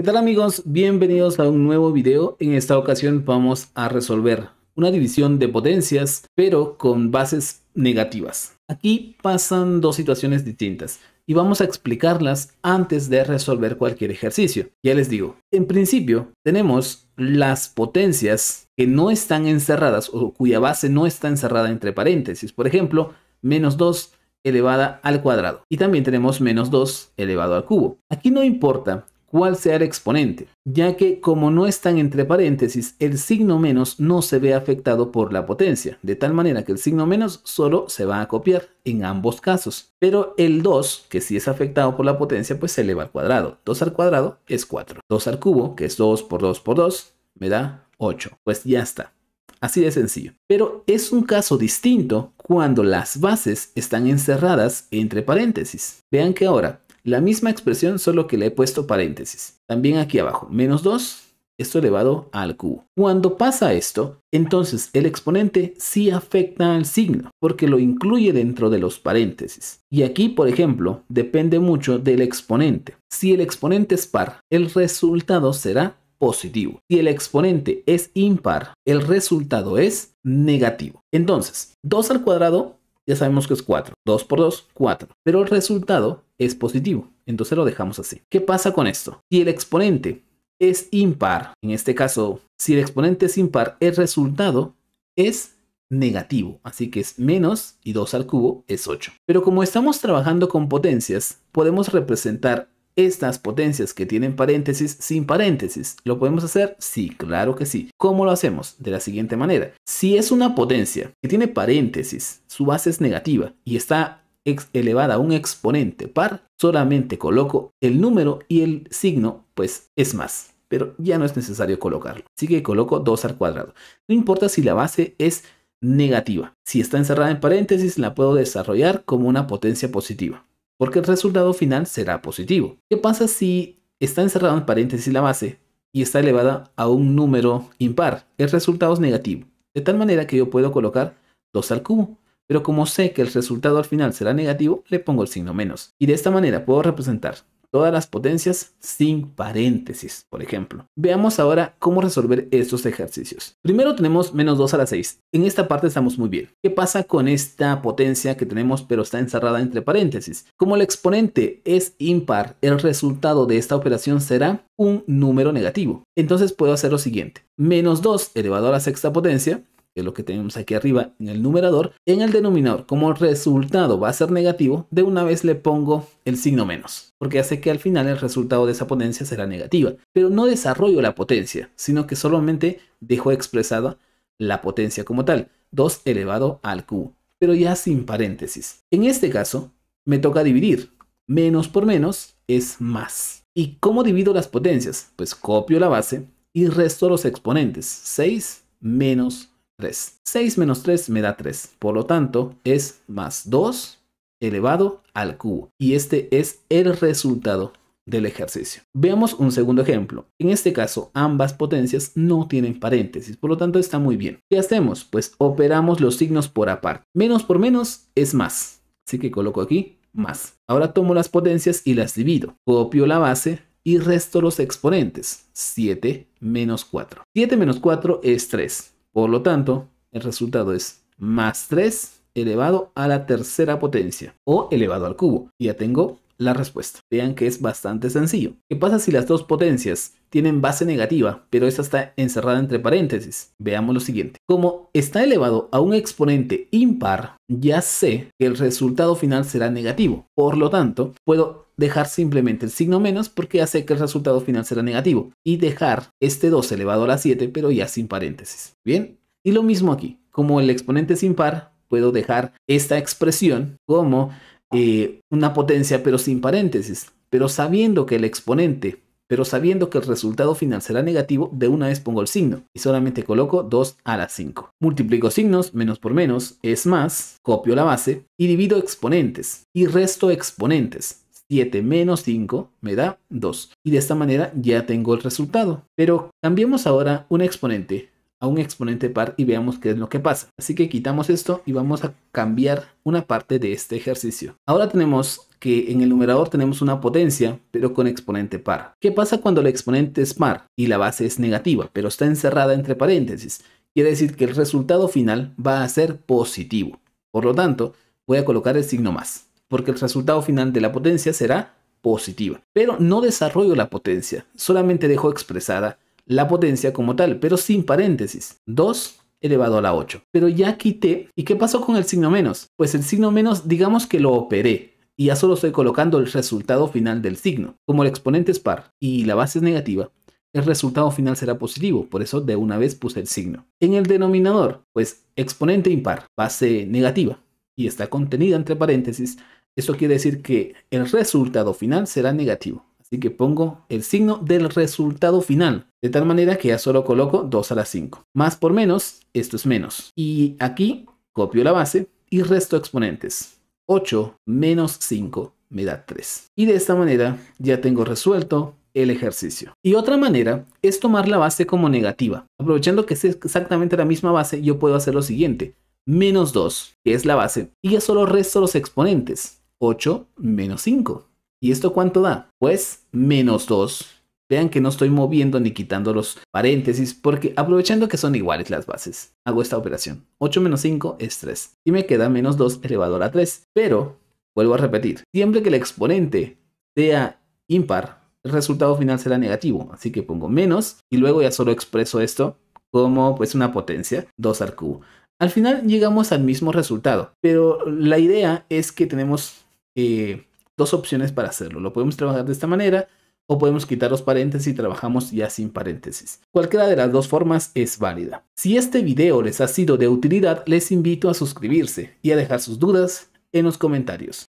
¿Qué tal amigos? Bienvenidos a un nuevo video. En esta ocasión vamos a resolver una división de potencias, pero con bases negativas. Aquí pasan dos situaciones distintas y vamos a explicarlas antes de resolver cualquier ejercicio. Ya les digo, en principio tenemos las potencias que no están encerradas o cuya base no está encerrada entre paréntesis. Por ejemplo, menos 2 elevada al cuadrado. Y también tenemos menos 2 elevado al cubo. Aquí no importa cuál sea el exponente, ya que como no están entre paréntesis, el signo menos no se ve afectado por la potencia, de tal manera que el signo menos solo se va a copiar en ambos casos. Pero el 2, que sí es afectado por la potencia, pues se eleva al cuadrado. 2 al cuadrado es 4. 2 al cubo, que es 2 por 2 por 2, me da 8. Pues ya está. Así de sencillo. Pero es un caso distinto cuando las bases están encerradas entre paréntesis. Vean que ahora la misma expresión, solo que le he puesto paréntesis. También aquí abajo, menos 2, esto elevado al cubo. Cuando pasa esto, entonces el exponente sí afecta al signo, porque lo incluye dentro de los paréntesis. Y aquí, por ejemplo, depende mucho del exponente. Si el exponente es par, el resultado será positivo. Si el exponente es impar, el resultado es negativo. Entonces, 2 al cuadrado ya sabemos que es 4. 2 por 2, 4. Pero el resultado es positivo. Entonces lo dejamos así. ¿Qué pasa con esto? Si el exponente es impar, en este caso, si el exponente es impar, el resultado es negativo, así que es menos y 2 al cubo es 8. Pero como estamos trabajando con potencias, podemos representar estas potencias que tienen paréntesis sin paréntesis. ¿Lo podemos hacer? Sí, claro que sí. ¿Cómo lo hacemos? De la siguiente manera. Si es una potencia que tiene paréntesis, su base es negativa y está elevada a un exponente par, solamente coloco el número y el signo, pues es más. Pero ya no es necesario colocarlo. Así que coloco 2 al cuadrado. No importa si la base es negativa. Si está encerrada en paréntesis, la puedo desarrollar como una potencia positiva porque el resultado final será positivo. ¿Qué pasa si está encerrado en paréntesis la base y está elevada a un número impar? El resultado es negativo, de tal manera que yo puedo colocar 2 al cubo, pero como sé que el resultado al final será negativo, le pongo el signo menos. Y de esta manera puedo representar todas las potencias sin paréntesis, por ejemplo. Veamos ahora cómo resolver estos ejercicios. Primero tenemos menos 2 a la 6. En esta parte estamos muy bien. ¿Qué pasa con esta potencia que tenemos pero está encerrada entre paréntesis? Como el exponente es impar, el resultado de esta operación será un número negativo. Entonces puedo hacer lo siguiente. Menos 2 elevado a la sexta potencia que es lo que tenemos aquí arriba en el numerador, en el denominador como resultado va a ser negativo, de una vez le pongo el signo menos, porque hace que al final el resultado de esa potencia será negativa. Pero no desarrollo la potencia, sino que solamente dejo expresada la potencia como tal, 2 elevado al cubo, pero ya sin paréntesis. En este caso, me toca dividir. Menos por menos es más. ¿Y cómo divido las potencias? Pues copio la base y resto los exponentes. 6 menos 3. 6 menos 3 me da 3. Por lo tanto, es más 2 elevado al cubo. Y este es el resultado del ejercicio. Veamos un segundo ejemplo. En este caso, ambas potencias no tienen paréntesis, por lo tanto está muy bien. ¿Qué hacemos? Pues operamos los signos por aparte. Menos por menos es más. Así que coloco aquí más. Ahora tomo las potencias y las divido. Copio la base y resto los exponentes. 7 menos 4. 7 menos 4 es 3. Por lo tanto, el resultado es más 3 elevado a la tercera potencia o elevado al cubo. Ya tengo la respuesta. Vean que es bastante sencillo. ¿Qué pasa si las dos potencias tienen base negativa, pero esta está encerrada entre paréntesis? Veamos lo siguiente. Como está elevado a un exponente impar, ya sé que el resultado final será negativo. Por lo tanto, puedo dejar simplemente el signo menos porque ya sé que el resultado final será negativo. Y dejar este 2 elevado a la 7, pero ya sin paréntesis. Bien. Y lo mismo aquí. Como el exponente es impar, puedo dejar esta expresión como eh, una potencia pero sin paréntesis, pero sabiendo que el exponente, pero sabiendo que el resultado final será negativo, de una vez pongo el signo y solamente coloco 2 a la 5. Multiplico signos, menos por menos, es más, copio la base y divido exponentes y resto exponentes. 7 menos 5 me da 2. Y de esta manera ya tengo el resultado. Pero cambiemos ahora un exponente a un exponente par y veamos qué es lo que pasa. Así que quitamos esto y vamos a cambiar una parte de este ejercicio. Ahora tenemos que en el numerador tenemos una potencia, pero con exponente par. ¿Qué pasa cuando el exponente es par y la base es negativa, pero está encerrada entre paréntesis? Quiere decir que el resultado final va a ser positivo. Por lo tanto, voy a colocar el signo más, porque el resultado final de la potencia será positiva. Pero no desarrollo la potencia, solamente dejo expresada la potencia como tal, pero sin paréntesis. 2 elevado a la 8. Pero ya quité. ¿Y qué pasó con el signo menos? Pues el signo menos, digamos que lo operé. Y ya solo estoy colocando el resultado final del signo. Como el exponente es par y la base es negativa, el resultado final será positivo, por eso de una vez puse el signo. En el denominador, pues exponente impar, base negativa, y está contenida entre paréntesis, eso quiere decir que el resultado final será negativo. Así que pongo el signo del resultado final. De tal manera que ya solo coloco 2 a la 5. Más por menos, esto es menos. Y aquí copio la base y resto exponentes. 8 menos 5 me da 3. Y de esta manera ya tengo resuelto el ejercicio. Y otra manera es tomar la base como negativa. Aprovechando que es exactamente la misma base, yo puedo hacer lo siguiente. Menos 2, que es la base, y ya solo resto los exponentes. 8 menos 5. ¿Y esto cuánto da? Pues menos 2. Vean que no estoy moviendo ni quitando los paréntesis porque aprovechando que son iguales las bases, hago esta operación. 8 menos 5 es 3 y me queda menos 2 elevado a 3. Pero, vuelvo a repetir, siempre que el exponente sea impar, el resultado final será negativo. Así que pongo menos y luego ya solo expreso esto como pues una potencia 2 al cubo. Al final llegamos al mismo resultado, pero la idea es que tenemos... Eh, dos opciones para hacerlo. Lo podemos trabajar de esta manera o podemos quitar los paréntesis y trabajamos ya sin paréntesis. Cualquiera de las dos formas es válida. Si este video les ha sido de utilidad, les invito a suscribirse y a dejar sus dudas en los comentarios.